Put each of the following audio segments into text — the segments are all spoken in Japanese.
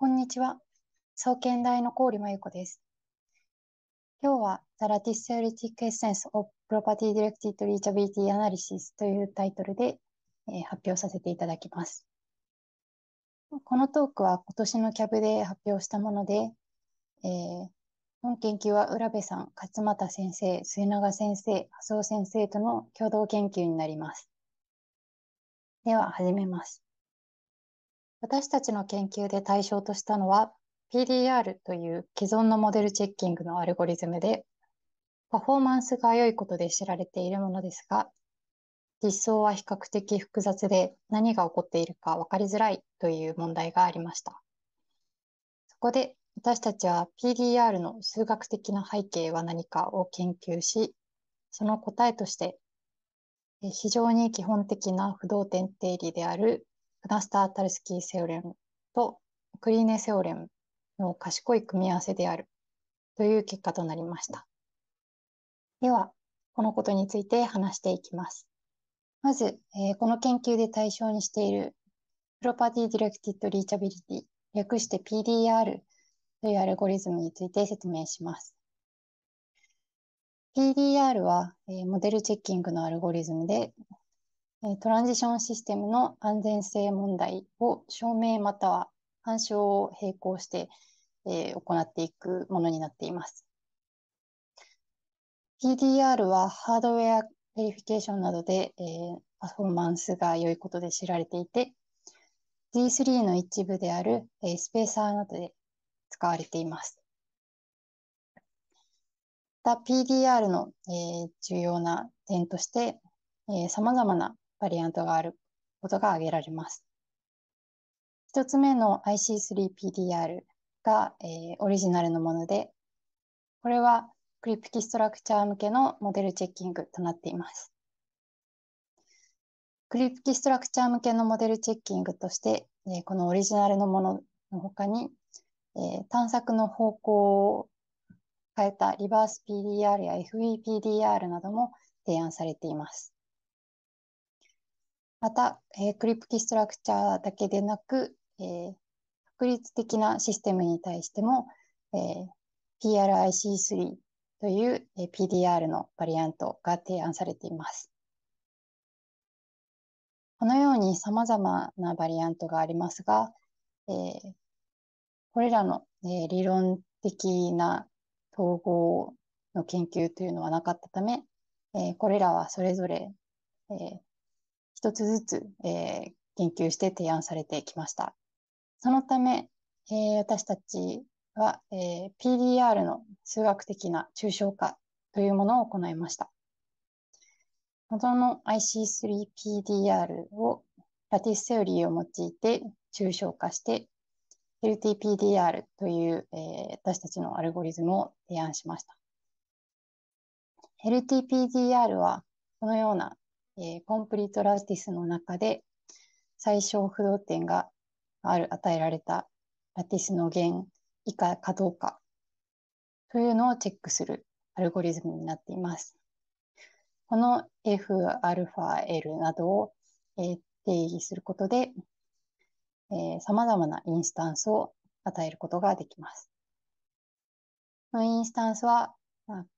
こんにちは。創建大の郡真由子です。今日は The l a t t i c Theoretic Essence of Property Directed Reachability Analysis というタイトルで、えー、発表させていただきます。このトークは今年のキャブで発表したもので、えー、本研究は浦部さん、勝又先生、末永先生、麻生先生との共同研究になります。では始めます。私たちの研究で対象としたのは PDR という既存のモデルチェッキングのアルゴリズムで、パフォーマンスが良いことで知られているものですが、実装は比較的複雑で何が起こっているか分かりづらいという問題がありました。そこで私たちは PDR の数学的な背景は何かを研究し、その答えとして非常に基本的な不動点定理であるナスター・タルスキー・セオレムとクリーネ・セオレムの賢い組み合わせであるという結果となりました。では、このことについて話していきます。まず、えー、この研究で対象にしているプロパティ・ディレクティッド・リーチャビリティ、略して PDR というアルゴリズムについて説明します。PDR は、えー、モデルチェッキングのアルゴリズムで、トランジションシステムの安全性問題を証明または干渉を並行して、え行っていくものになっています。PDR はハードウェアベリフィケーションなどで、えパフォーマンスが良いことで知られていて、D3 の一部である、えスペーサーなどで使われています。また PDR の、え重要な点として、さまざまなバリアントがあることが挙げられます。1つ目の IC3PDR が、えー、オリジナルのもので、これはクリプキストラクチャー向けのモデルチェッキングとなっています。クリプキストラクチャー向けのモデルチェッキングとして、えー、このオリジナルのものの他に、えー、探索の方向を変えたリバース PDR や FEPDR なども提案されています。また、えー、クリプキストラクチャーだけでなく、えー、確率的なシステムに対しても、えー、PRIC3 という、えー、PDR のバリアントが提案されています。このように様々なバリアントがありますが、えー、これらの、えー、理論的な統合の研究というのはなかったため、えー、これらはそれぞれ、えー、一つずつ、えー、研究して提案されてきました。そのため、えー、私たちは、えー、PDR の数学的な抽象化というものを行いました。元の IC3PDR をラティスセオリーを用いて抽象化して、LTPDR という、えー、私たちのアルゴリズムを提案しました。LTPDR はこのようなえー、コンプリートラティスの中で最小不動点がある与えられたラティスの弦以下かどうかというのをチェックするアルゴリズムになっています。この Fαl などを、えー、定義することで、さまざまなインスタンスを与えることができます。このインスタンスは、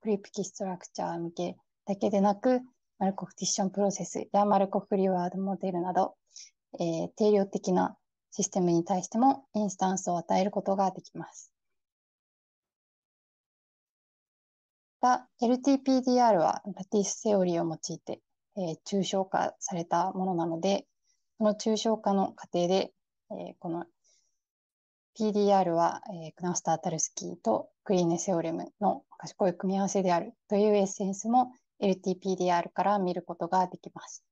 クリプキストラクチャー向けだけでなく、マルコフティッションプロセスやマルコフリワードモデルなど、えー、定量的なシステムに対してもインスタンスを与えることができます。また、LTPDR はラティスセオリーを用いて、えー、抽象化されたものなので、その抽象化の過程で、えー、この PDR は、えー、クナウスター・タルスキーとクリーネ・セオレムの賢い組み合わせであるというエッセンスも LTPDR から見ることができます。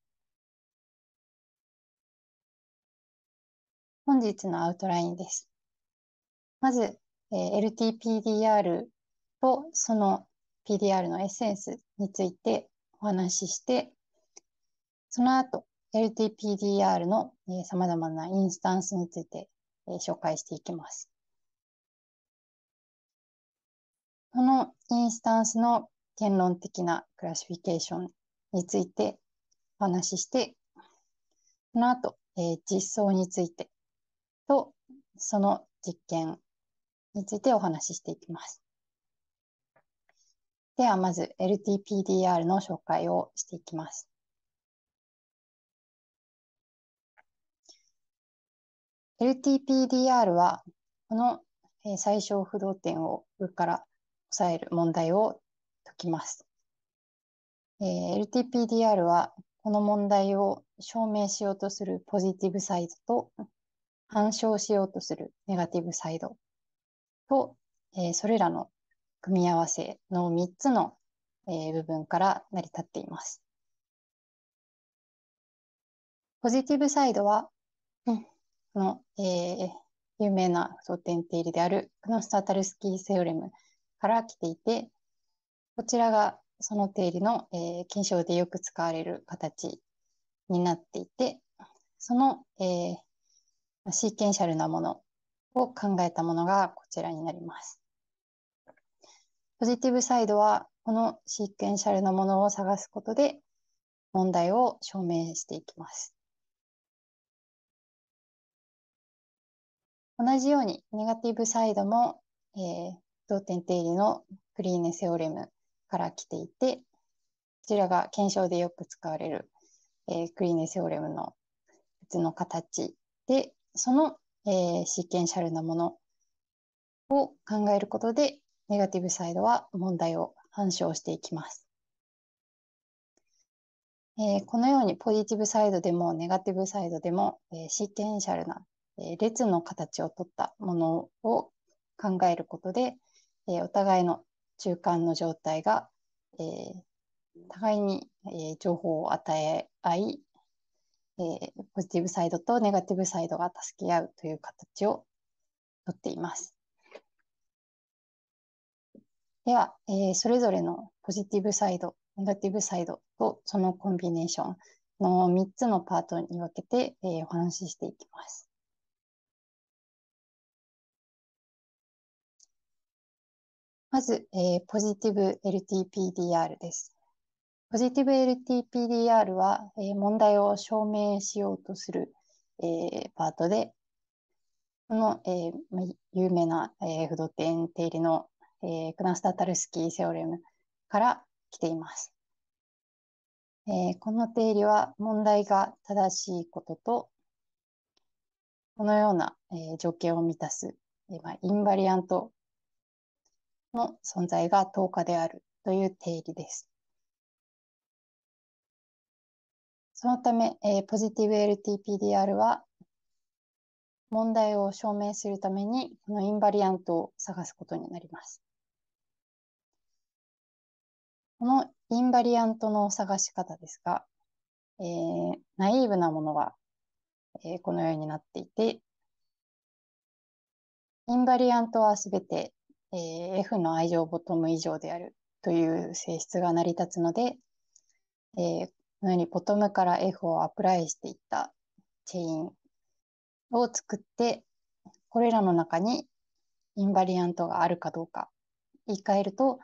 本日のアウトラインです。まず、えー、LTPDR とその PDR のエッセンスについてお話しして、その後、LTPDR の、えー、様々なインスタンスについて、えー、紹介していきます。このインスタンスの言論的なクラシフィケーションについてお話しして、その後、えー、実装についてと、その実験についてお話ししていきます。では、まず LTPDR の紹介をしていきます。LTPDR は、この最小不動点を上から抑える問題をきます。えー、LTPDR はこの問題を証明しようとするポジティブサイドと反証しようとするネガティブサイドと、えー、それらの組み合わせの3つの、えー、部分から成り立っています。ポジティブサイドは、うん、この、えー、有名な争点定理であるクノスタタルスキーセオレムから来ていて、こちらがその定理の、えー、金賞でよく使われる形になっていて、その、えー、シーケンシャルなものを考えたものがこちらになります。ポジティブサイドは、このシーケンシャルなものを探すことで、問題を証明していきます。同じように、ネガティブサイドも、えー、同点定理のクリーネセオレムから来ていて、こちらが検証でよく使われる、えー、クリーネセオレムの別の形で、その、えー、シーケンシャルなものを考えることで、ネガティブサイドは問題を反証していきます。えー、このようにポジティブサイドでもネガティブサイドでも、えー、シーケンシャルな、えー、列の形をとったものを考えることで、えお互いの中間の状態が、えー、互いに、えー、情報を与え合い、えー、ポジティブサイドとネガティブサイドが助け合うという形をとっています。では、えー、それぞれのポジティブサイド、ネガティブサイドとそのコンビネーションの3つのパートに分けて、えー、お話ししていきます。まず、えー、ポジティブ LTPDR です。ポジティブ LTPDR は、えー、問題を証明しようとする、えー、パートで、この、えーま、有名な、えー、不動点定理の、えー、クナスタタルスキーセオレムから来ています。えー、この定理は問題が正しいことと、このような、えー、条件を満たす、えーまあ、インバリアントの存在が等価であるという定義です。そのため、えー、ポジティブ LTPDR は問題を証明するために、このインバリアントを探すことになります。このインバリアントの探し方ですが、えー、ナイーブなものは、えー、このようになっていて、インバリアントはすべてえー、F の愛情ボトム以上であるという性質が成り立つので、えー、このようにボトムから F をアプライしていったチェインを作って、これらの中にインバリアントがあるかどうか、言い換えると、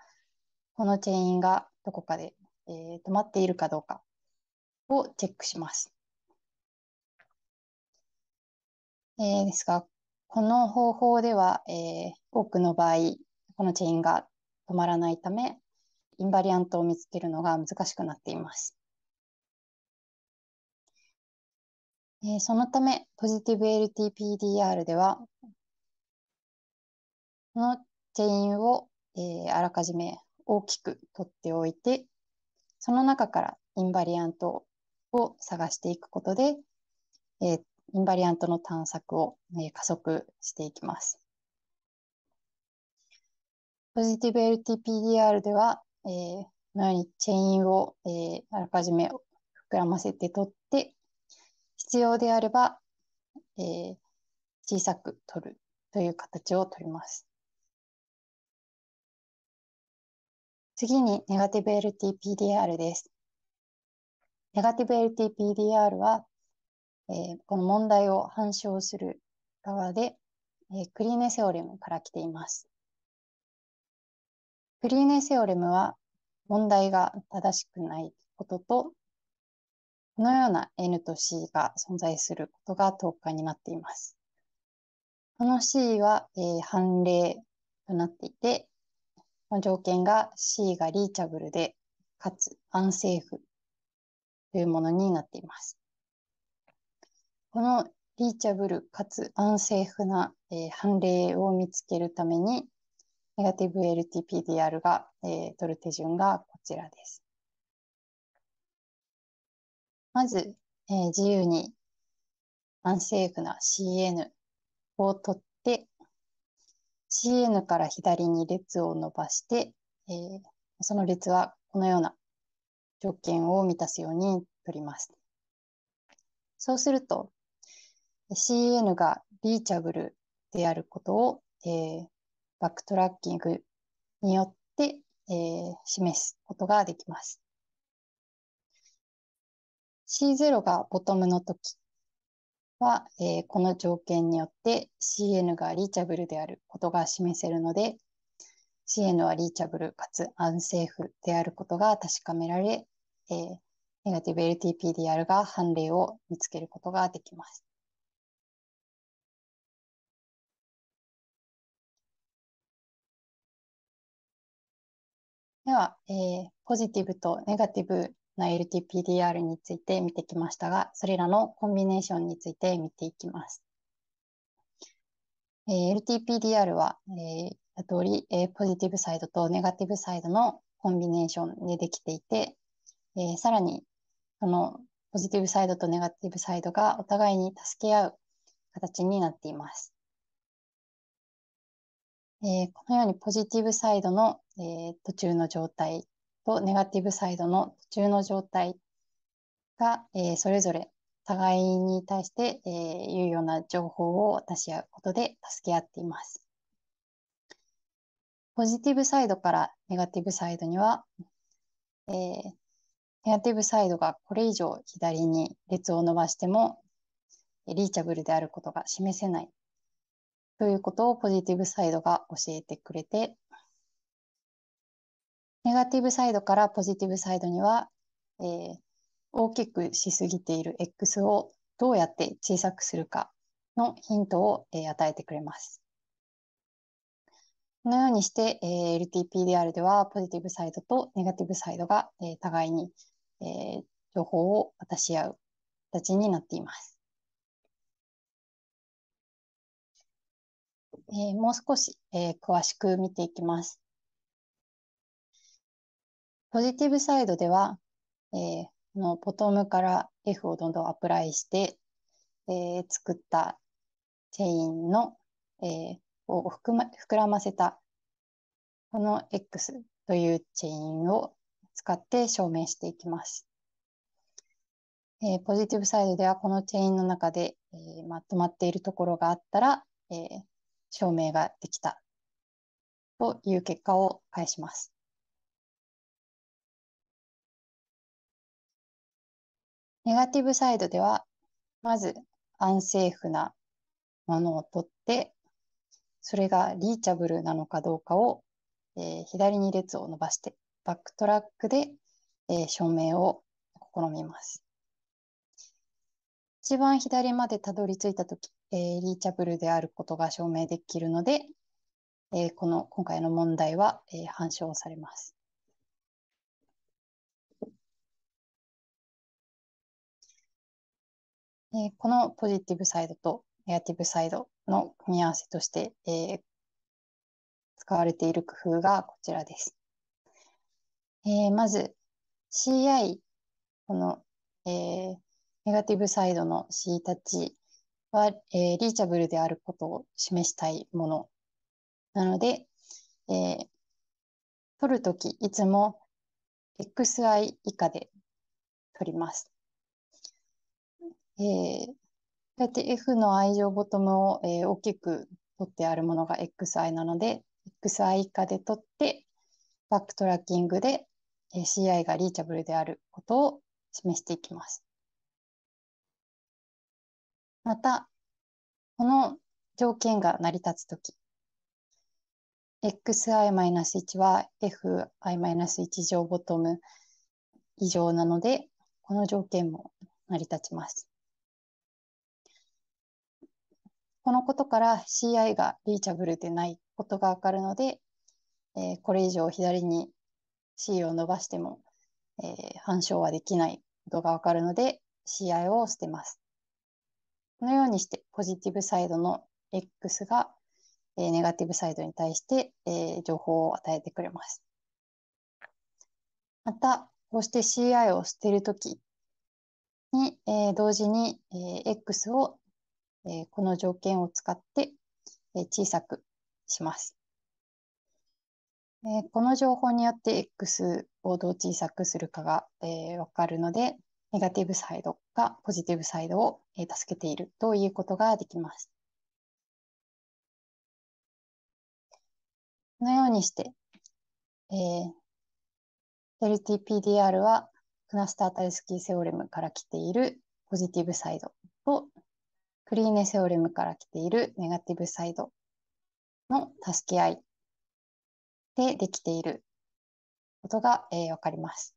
このチェインがどこかで、えー、止まっているかどうかをチェックします。えー、ですが、この方法では、えー、多くの場合、このチェインが止まらないため、インバリアントを見つけるのが難しくなっています。えー、そのため、ポジティブ LTPDR では、このチェインを、えー、あらかじめ大きく取っておいて、その中からインバリアントを探していくことで、えー、インバリアントの探索を、えー、加速していきます。ポジティブ LTPDR では、えー、このようにチェインを、えー、あらかじめ膨らませて取って、必要であれば、えー、小さく取るという形を取ります。次にネガティブ LTPDR です。ネガティブ LTPDR は、えー、この問題を反証する側で、えー、クリーネセオレムから来ています。クリーネセオレムは問題が正しくないことと、このような N と C が存在することが等価になっています。この C は、えー、判例となっていて、この条件が C がリーチャブルで、かつ安政府というものになっています。このリーチャブルかつ安政府な、えー、判例を見つけるために、ネガティブ LTPDR が、えー、取る手順がこちらです。まず、えー、自由にアンセーフな CN を取って、CN から左に列を伸ばして、えー、その列はこのような条件を満たすように取ります。そうすると、CN がリーチャブルであることを、えー、バックトラッキングによって、えー、示すことができます。C0 がボトムの時は、えー、この条件によって CN がリーチャブルであることが示せるので、CN はリーチャブルかつアンセーフであることが確かめられ、えー、ネガティブ LTPDR が判例を見つけることができます。では、えー、ポジティブとネガティブな LTPDR について見てきましたが、それらのコンビネーションについて見ていきます。えー、LTPDR は、えー、おり、えー、ポジティブサイドとネガティブサイドのコンビネーションでできていて、えー、さらに、そのポジティブサイドとネガティブサイドがお互いに助け合う形になっています。えー、このようにポジティブサイドの、えー、途中の状態とネガティブサイドの途中の状態が、えー、それぞれ互いに対して、え有用な情報を出し合うことで助け合っています。ポジティブサイドからネガティブサイドには、えネガティブサイドがこれ以上左に列を伸ばしてもリーチャブルであることが示せないということをポジティブサイドが教えてくれて、ネガティブサイドからポジティブサイドには、えー、大きくしすぎている X をどうやって小さくするかのヒントを、えー、与えてくれます。このようにして、えー、LTPDR ではポジティブサイドとネガティブサイドが、えー、互いに、えー、情報を渡し合う形になっています。えもう少し、え詳しく見ていきます。ポジティブサイドでは、えー、このボトムから F をどんどんアプライして、えー、作ったチェインの、えー、を膨,、ま、膨らませたこの X というチェインを使って証明していきます。えー、ポジティブサイドではこのチェインの中で、えーまとまっているところがあったら、えー、証明ができたという結果を返します。ネガティブサイドでは、まずアンセーフなものを取って、それがリーチャブルなのかどうかを、えー、左に列を伸ばして、バックトラックで、えー、証明を試みます。一番左までたどり着いたとき、えー、リーチャブルであることが証明できるので、えー、この今回の問題は、えー、反証されます。えこのポジティブサイドとネガティブサイドの組み合わせとして、え使われている工夫がこちらです。えまず CI、この、えネガティブサイドの C たちは、えー、リーチャブルであることを示したいもの。なので、えー、取るとき、いつも XI 以下で取ります。えー、やって F の愛情ボトムを、えー、大きく取ってあるものが XI なので、XI 以下で取って、バックトラッキングで CI がリーチャブルであることを示していきます。また、この条件が成り立つとき、xi-1 は fi-1 乗ボトム以上なので、この条件も成り立ちます。このことから CI がリーチャブルでないことがわかるので、えー、これ以上左に C を伸ばしても、えー、反証はできないことがわかるので、CI を捨てます。このようにしてポジティブサイドの X が、えー、ネガティブサイドに対して、えー、情報を与えてくれます。また、こうして CI を捨てるときに、えー、同時に、えー、X を、えー、この条件を使って、えー、小さくします。えー、この情報によって X をどう小さくするかが、えー、わかるので、ネガティブサイドがポジティブサイドを助けているということができます。このようにして、えー、LTPDR はクナスター・タイスキー・セオレムから来ているポジティブサイドとクリーネ・セオレムから来ているネガティブサイドの助け合いでできていることが、えー、かります。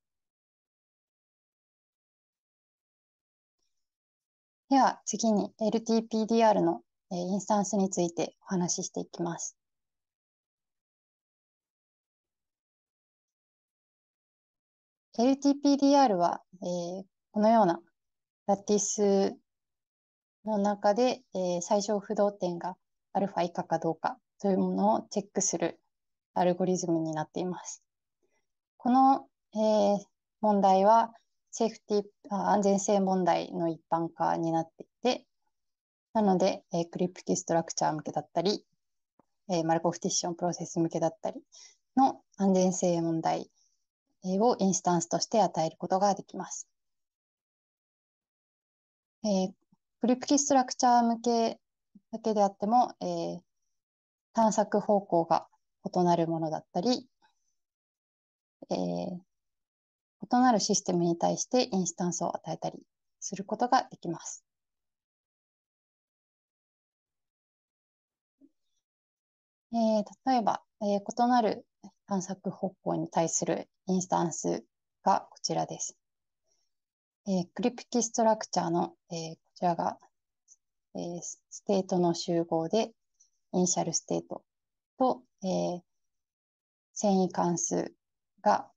では次に LTPDR のインスタンスについてお話ししていきます。LTPDR は、えー、このようなラティスの中で、えー、最小不動点が α 以下かどうかというものをチェックするアルゴリズムになっています。この、えー、問題はセーフティあ安全性問題の一般化になっていて、なので、えー、クリプティストラクチャー向けだったり、えー、マルコフティッションプロセス向けだったりの安全性問題をインスタンスとして与えることができます。えー、クリプティストラクチャー向けだけであっても、えー、探索方向が異なるものだったり、えー、異なるシステムに対してインスタンスを与えたりすることができます。えー、例えば、えー、異なる探索方向に対するインスタンスがこちらです。えー、クリプキストラクチャーの、えー、こちらが、えー、ステートの集合で、イニシャルステートと、えー、繊維関数が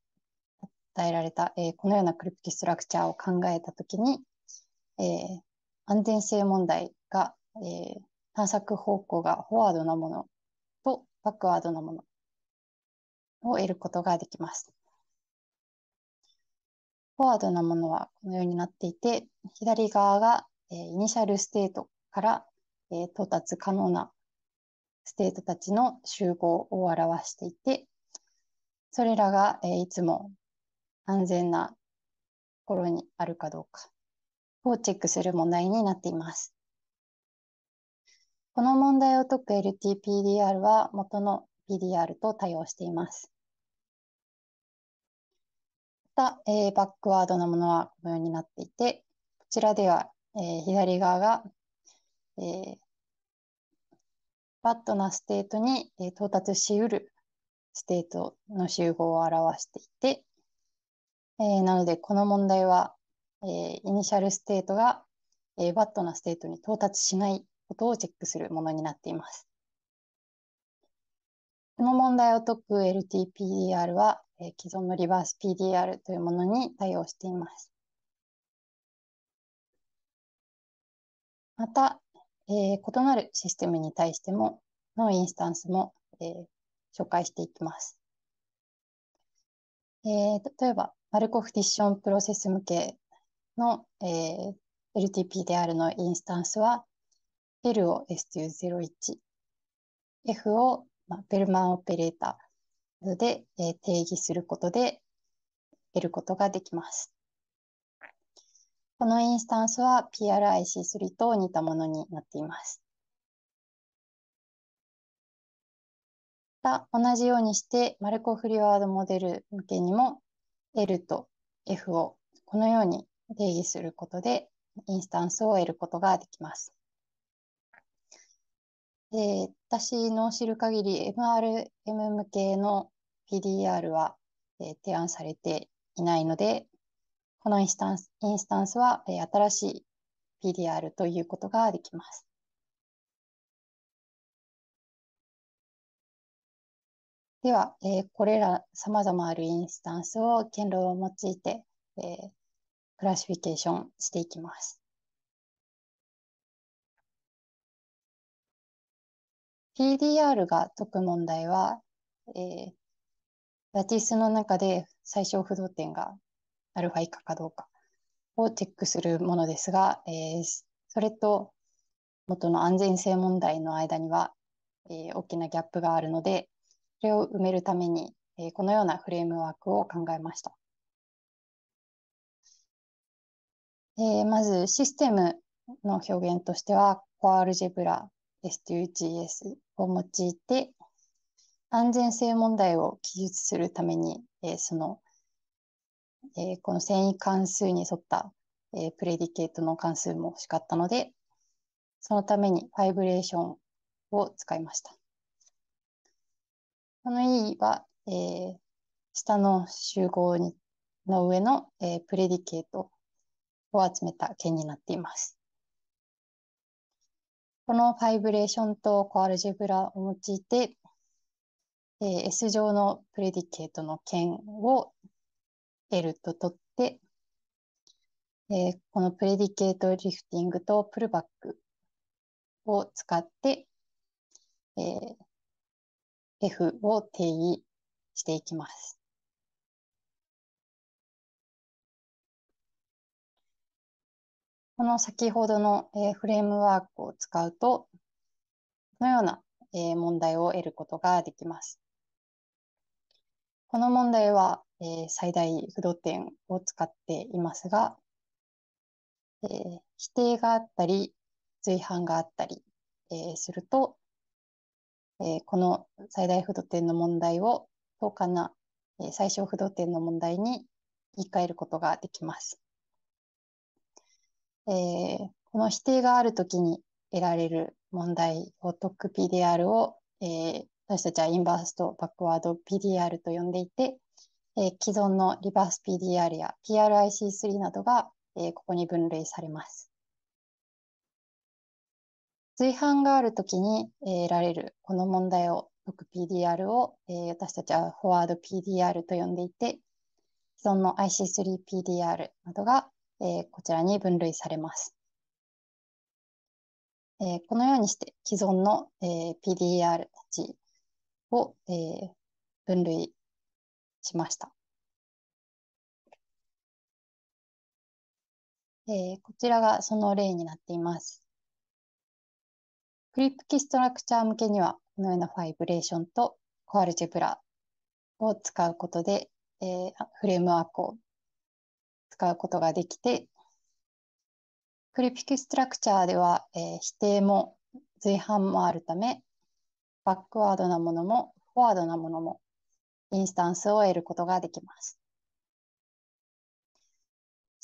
与えられた、えー、このようなクリプトストラクチャーを考えたときに、えー、安全性問題が、えー、探索方向がフォワードなものとバックワードなものを得ることができます。フォワードなものはこのようになっていて、左側が、えー、イニシャルステートから、えー、到達可能なステートたちの集合を表していて、それらが、えー、いつも安全なところにあるかどうかをチェックする問題になっています。この問題を解く LTPDR は元の PDR と対応しています。また、えー、バックワードのものはこのようになっていて、こちらでは、えー、左側が、えー、バッドなステートに、え到達しうるステートの集合を表していて、えー、なので、この問題は、えー、イニシャルステートが、えー、バットなステートに到達しないことをチェックするものになっています。この問題を解く LTPDR は、え既存のリバース PDR というものに対応しています。また、え異なるシステムに対しても、のインスタンスも、え紹介していきます。え例えば、マルコフティッションプロセス向けの、えー、LTPDR のインスタンスは、L を S901、F を、まあ、ベルマンオペレーターで、えー、定義することで得ることができます。このインスタンスは PRIC3 と似たものになっています。同じようにして、マルコフリワードモデル向けにも L と F をこのように定義することで、インスタンスを得ることができます。で私の知る限り MRM 向けの PDR は、え提案されていないので、このインスタンスインスタンスは、え新しい PDR ということができます。では、えー、これら様々あるインスタンスを堅牢を用いて、えー、クラシフィケーションしていきます。PDR が解く問題は、えー、ラティスの中で最小不動点がアルファ以下かどうかをチェックするものですが、えー、それと元の安全性問題の間には、えー、大きなギャップがあるので、それを埋めるために、えー、このようなフレームワークを考えました。えー、まず、システムの表現としては、CoreAlgebra S2GS を用いて、安全性問題を記述するために、えー、その、えー、この繊維関数に沿った、えー、プレディケートの関数も欲しかったので、そのためにファイブレーションを使いました。この E は、えー、下の集合にの上の、えー、プレディケートを集めた件になっています。このファイブレーションとコアルジェブラを用いて、えー、S 上のプレディケートの件を L と取って、えー、このプレディケートリフティングとプルバックを使って、えー、F を定義していきます。この先ほどの、えー、フレームワークを使うと、このような、えー、問題を得ることができます。この問題は、えー、最大不動点を使っていますが、え否定があったり、随伴があったり、えすると、えー、この最大不動点の問題を等価な、えー、最小不動点の問題に言い換えることができます。えー、この否定があるときに得られる問題をッく PDR を、えー、私たちはインバースとバックワード PDR と呼んでいて、えー、既存のリバース PDR や PRIC3 などが、えー、ここに分類されます。随伴があるときに、え得られるこの問題を解く PDR を、えー、私たちはフォワード PDR と呼んでいて、既存の IC3PDR などが、えー、こちらに分類されます。えー、このようにして既存の、えー、PDR たちを、えー、分類しました。えー、こちらがその例になっています。クリップキストラクチャー向けには、このようなファイブレーションとコアルジェブラを使うことで、えー、フレームワークを使うことができて、クリップキストラクチャーでは、えー、否定も随伴もあるため、バックワードなものもフォワードなものもインスタンスを得ることができます。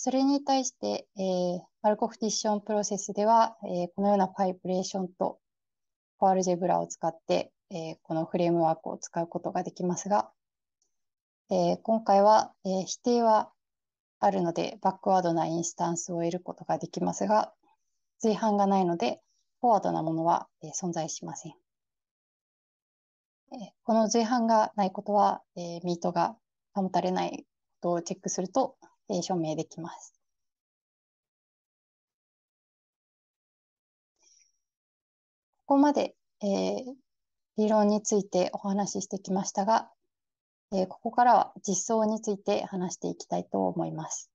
それに対して、えー、マルコフティッションプロセスでは、えー、このようなファイブレーションとコアルジェブラを使って、えー、このフレームワークを使うことができますが、えー、今回は、えー、否定はあるので、バックワードなインスタンスを得ることができますが、随伴がないので、フォワードなものは、えー、存在しません。えー、この随伴がないことは、えー、ミートが保たれないことをチェックするとえ署名できます。ここまで、えー、理論についてお話ししてきましたが、えー、ここからは実装について話していきたいと思います。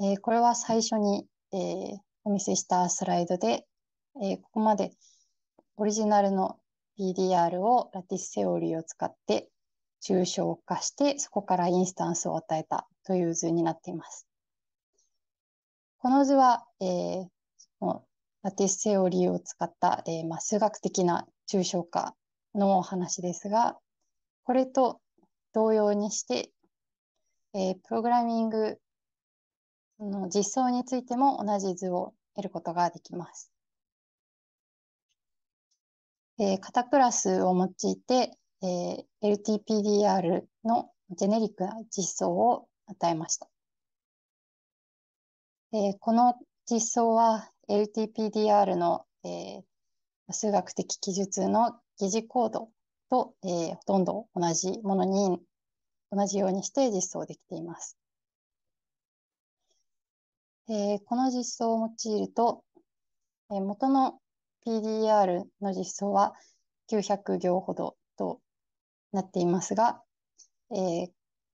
えー、これは最初に、えー、お見せしたスライドで、えー、ここまでオリジナルの PDR をラティスセオリーを使って抽象化して、そこからインスタンスを与えたという図になっています。この図は、えー、ラティスセオリーを使った、えーまあ、数学的な抽象化のお話ですが、これと同様にして、えー、プログラミングの実装についても同じ図を得ることができます。えー、型クラスを用いて、えー、LTPDR のジェネリックな実装を与えました。えー、この実装は LTPDR の、えー、数学的記述の疑似コードと、えー、ほとんど同じものに、同じようにして実装できています。えー、この実装を用いると、えー、元の PDR の実装は900行ほどとなっていますが、えー、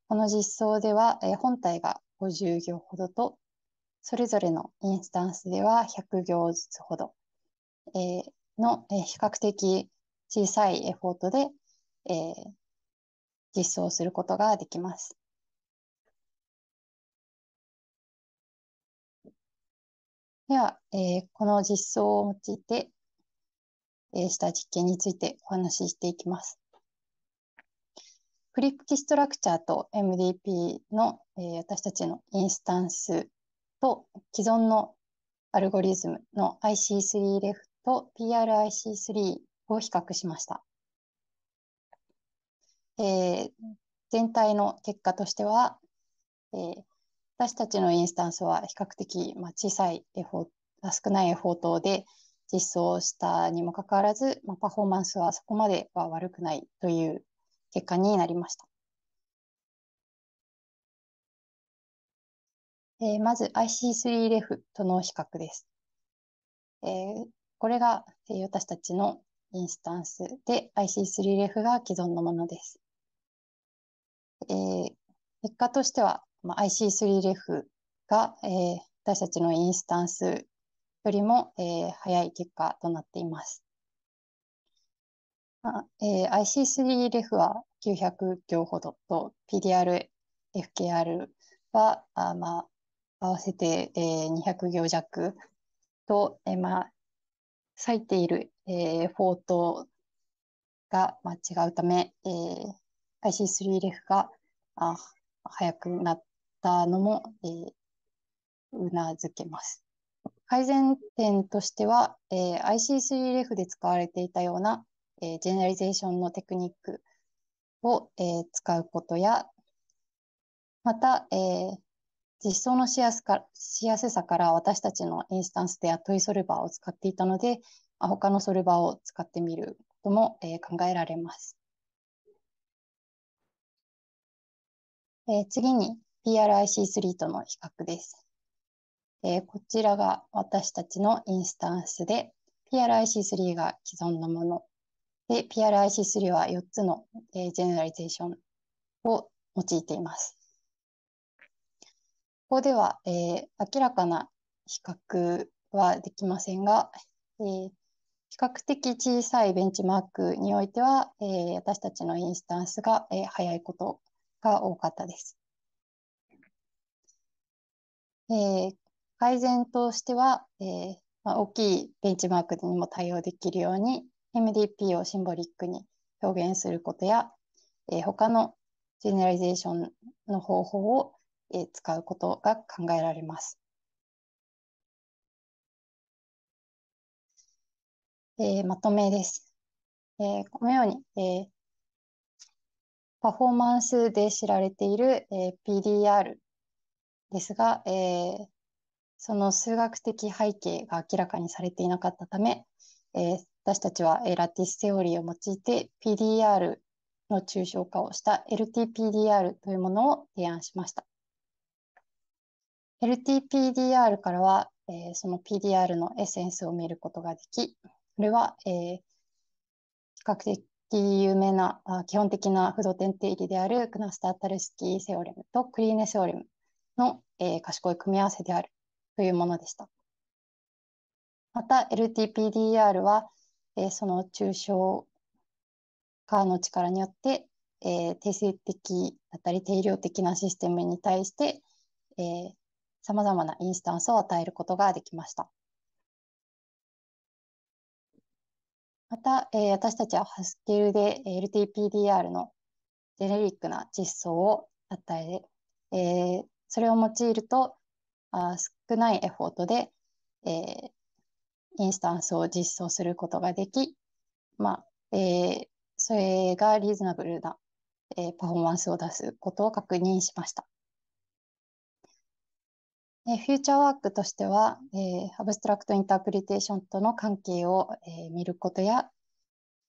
この実装では、えー、本体が50行ほどと、それぞれのインスタンスでは100行ずつほど、えー、の、え比較的小さいエフォートで、え実装することができます。では、えー、この実装を用いて、えー、した実験についてお話ししていきます。クリックキストラクチャーと MDP の、えー、私たちのインスタンスと既存のアルゴリズムの IC3 レフと PRIC3 を比較しました。えー、全体の結果としては、えー、私たちのインスタンスは比較的、まあ、小さい F 少ない F 等で実装したにもかかわらず、まあ、パフォーマンスはそこまでは悪くないという結果になりました。えー、まず IC3 レフとの比較です。えー、これが、えー、私たちのインスタンスで IC3 レフが既存のものです。えー、結果としては、まあ、IC3 レフが、えー、私たちのインスタンスよりも、えー、早い結果となっています。あえー、IC3 レフは900行ほどと PDR、FKR はあ、まあ、合わせて、えー、200行弱と、えー、まあ、咲いている、えー、フォートが、まあ、違うため、えー、IC3 レフがあ早くなったのも、えー、うなずけます。改善点としては、えー、IC3 レフで使われていたようなえー、ジェネラリゼーションのテクニックを、えー、使うことや、また、えー、実装のしやすかしやすさから私たちのインスタンスでアトイソルバーを使っていたので、まあ、他のソルバーを使ってみることも、えー、考えられます。えー、次に PRIC3 との比較です。えー、こちらが私たちのインスタンスで、PRIC3 が既存のもの、で、PRIC3 は4つの、えー、ジェネラリゼーションを用いています。ここでは、えー、明らかな比較はできませんが、えー、比較的小さいベンチマークにおいては、えー、私たちのインスタンスが、えー、早いことが多かったです。えー、改善としては、えーまあ、大きいベンチマークにも対応できるように、MDP をシンボリックに表現することや、えー、他のジェネラリゼーションの方法を、えー、使うことが考えられます。えー、まとめです。えー、このように、えー、パフォーマンスで知られている、えー、PDR ですが、えー、その数学的背景が明らかにされていなかったため、えー、私たちは、えラティスセオリーを用いて PDR の抽象化をした LTPDR というものを提案しました。LTPDR からは、えー、その PDR のエッセンスを見ることができ、これは、えー、比較的有名なあ基本的な不動点定理であるクナスタ・タルスキー・セオレムとクリーネ・セオレムの、えー、賢い組み合わせであるというものでした。また LTPDR はえー、その抽象化の力によって、えー、定性的だったり定量的なシステムに対して、えー、様々なインスタンスを与えることができました。また、えー、私たちはハスケルで LTPDR のジェネリックな実装を与え、えー、それを用いるとあ少ないエフォートで、えー、インスタンスを実装することができ、まあ、えー、それがリーズナブルな、えー、パフォーマンスを出すことを確認しました。えフューチャーワークとしては、えー、アブストラクトインタープリテーションとの関係を、えー、見ることや、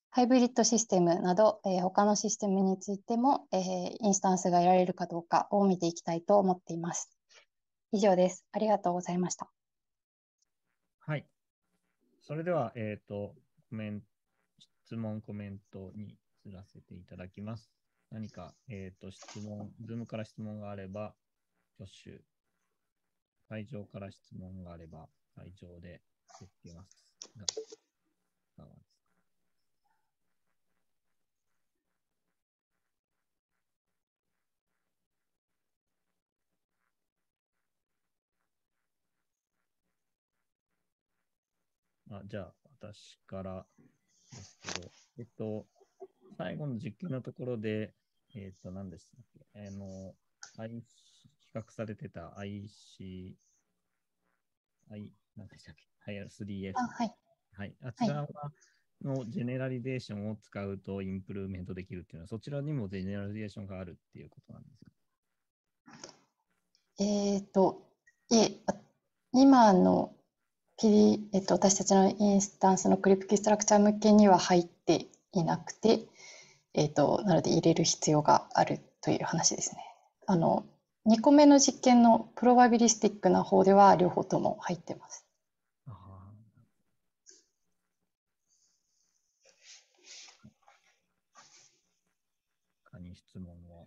ハイブリッドシステムなど、えー、他のシステムについても、えー、インスタンスが得られるかどうかを見ていきたいと思っています。以上です。ありがとうございました。はい、それでは、えっ、ー、と、コメント、質問、コメントに移らせていただきます。何か、えっ、ー、と、質問、ズームから質問があれば、挙手。会場から質問があれば、会場で受け付ます。あじゃあ、私からですけど、えっと、最後の実験のところで、えっと、何でしたっけ、あの、IC、比較されてた IC、I、何でしたっけ、IR3F。はい。はい。あちらは、のジェネラリゼーションを使うとインプルーメントできるっていうのは、そちらにもジェネラリゼーションがあるっていうことなんですかえっ、と、いえ、今の PD、えっと、私たちのインスタンスのクリプキストラクチャー向けには入っていなくて、えっと、なので入れる必要があるという話ですね。あの2個目の実験のプロバビリスティックな方では両方とも入ってます。他に質問は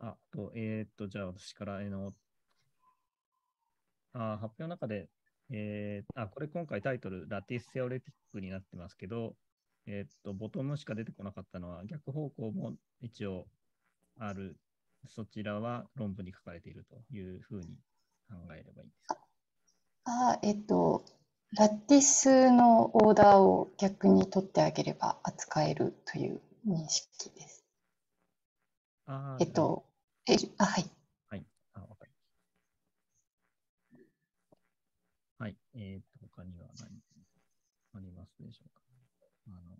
あと、えー、っと、じゃあ私から、えー、のあ発表の中で、えー、あこれ今回タイトル、ラティス・セオレティックになってますけど、えー、っとボトムしか出てこなかったのは、逆方向も一応ある、そちらは論文に書かれているというふうに考えればいいですか。あえっと、ラティスのオーダーを逆に取ってあげれば扱えるという認識です。あえっと、えあはい。はい。えっ、と、他には何ありますでしょうか。あの、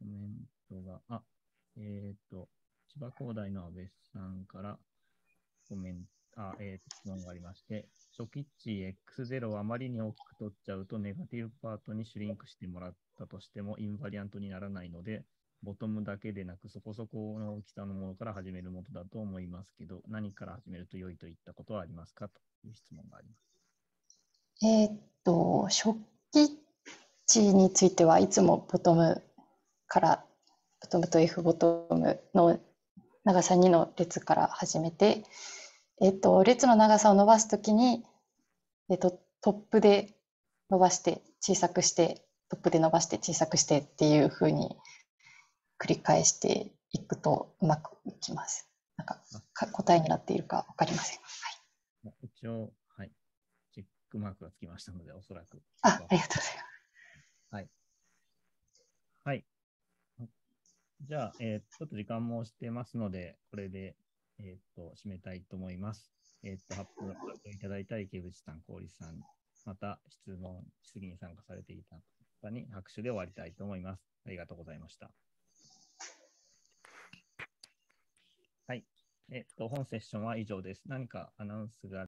コメントが、あ、えっ、と、千葉工大の安部さんからコメント、あ、えっ、ー、と、質問がありまして、初期値 X0 をあまりに大きく取っちゃうと、ネガティブパートにシュリンクしてもらったとしても、インバリアントにならないので、ボトムだけでなく、そこそこの大きさのものから始めるものだと思いますけど、何から始めると良いといったことはありますかという質問があります。えーっと、食器値についてはいつもボトムからボトムと F ボトムの長さ2の列から始めて、えーっと、列の長さを伸ばすときに、えっと、トップで伸ばして小さくしてトップで伸ばして小さくしてっていうふうに繰り返していくとうまくいきます。なんか答えになっているか分かりません。はい、一応クマークがつきましたので、おそらく。あありがとうございます。はい。はい。じゃあ、えー、ちょっと時間もしてますので、これで、えっ、と、締めたいと思います。えっ、と、発表いただいた池口さん、氷さん、また質問、質疑に参加されていた方に拍手で終わりたいと思います。ありがとうございました。はい。えっ、と、本セッションは以上です。何かアナウンスが